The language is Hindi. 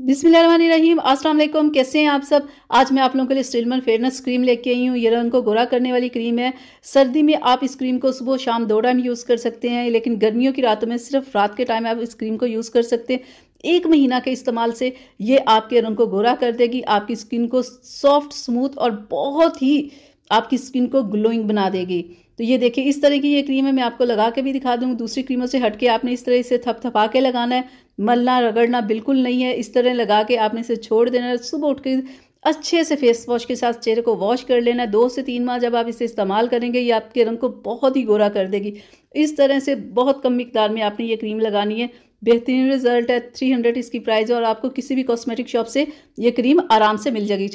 बिसमीम अस्सलाम वालेकुम कैसे हैं आप सब आज मैं आप लोगों के लिए स्टिलमन फेयरनेस क्रीम लेके आई हूँ ये रंग को गोरा करने वाली क्रीम है सर्दी में आप इस क्रीम को सुबह शाम दो टाइम यूज़ कर सकते हैं लेकिन गर्मियों की रातों में सिर्फ रात के टाइम आप इस क्रीम को यूज़ कर सकते हैं एक महीना के इस्तेमाल से ये आपके रंग को गोरा कर देगी आपकी स्किन को सॉफ्ट स्मूथ और बहुत ही आपकी स्किन को ग्लोइंग बना देगी तो ये देखिए इस तरह की ये क्रीम है मैं आपको लगा के भी दिखा दूँगी दूसरी क्रीमों से हट के आपने इस तरह इसे थपथपा के लगाना है मलना रगड़ना बिल्कुल नहीं है इस तरह लगा के आपने इसे छोड़ देना है सुबह उठ के अच्छे से फेस वॉश के साथ चेहरे को वॉश कर लेना है दो से तीन माह जब आप इसे इस्तेमाल करेंगे ये आपके रंग को बहुत ही गोरा कर देगी इस तरह से बहुत कम मकदार में आपने ये क्रीम लगानी है बेहतरीन रिजल्ट है थ्री हंड्रेड इसकी प्राइस है और आपको किसी भी कॉस्मेटिक शॉप से ये क्रीम आराम से मिल जाएगी